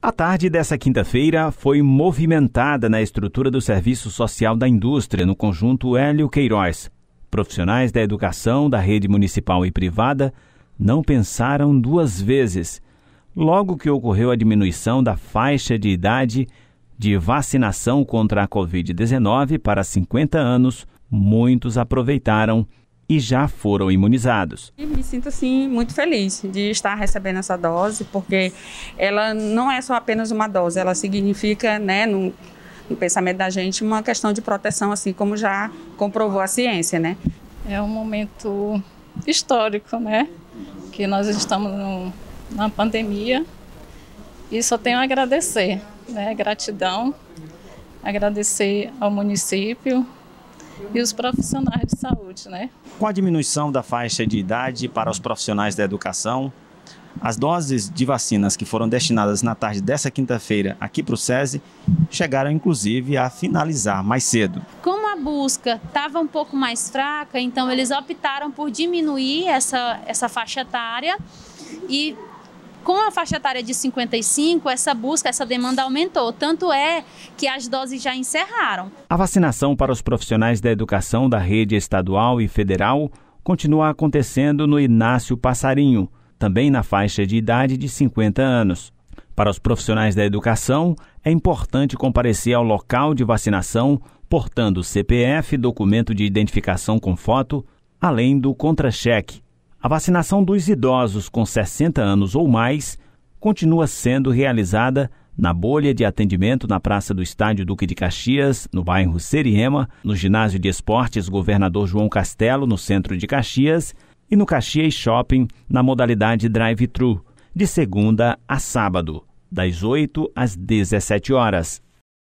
A tarde dessa quinta-feira foi movimentada na estrutura do Serviço Social da Indústria, no conjunto Hélio Queiroz. Profissionais da educação da rede municipal e privada não pensaram duas vezes, logo que ocorreu a diminuição da faixa de idade de vacinação contra a Covid-19 para 50 anos, muitos aproveitaram e já foram imunizados. me sinto assim muito feliz de estar recebendo essa dose, porque ela não é só apenas uma dose, ela significa, né, no, no pensamento da gente, uma questão de proteção, assim como já comprovou a ciência, né? É um momento histórico, né? Que nós estamos no, na pandemia e só tenho a agradecer, né? Gratidão, agradecer ao município, e os profissionais de saúde, né? Com a diminuição da faixa de idade para os profissionais da educação, as doses de vacinas que foram destinadas na tarde dessa quinta-feira aqui para o SESI chegaram inclusive a finalizar mais cedo. Como a busca estava um pouco mais fraca, então eles optaram por diminuir essa, essa faixa etária e com a faixa etária de 55, essa busca, essa demanda aumentou. Tanto é que as doses já encerraram. A vacinação para os profissionais da educação da rede estadual e federal continua acontecendo no Inácio Passarinho, também na faixa de idade de 50 anos. Para os profissionais da educação, é importante comparecer ao local de vacinação portando CPF, documento de identificação com foto, além do contra-cheque, a vacinação dos idosos com 60 anos ou mais continua sendo realizada na bolha de atendimento na Praça do Estádio Duque de Caxias, no bairro Seriema, no Ginásio de Esportes Governador João Castelo, no centro de Caxias, e no Caxias Shopping, na modalidade drive-thru, de segunda a sábado, das 8 às 17 horas.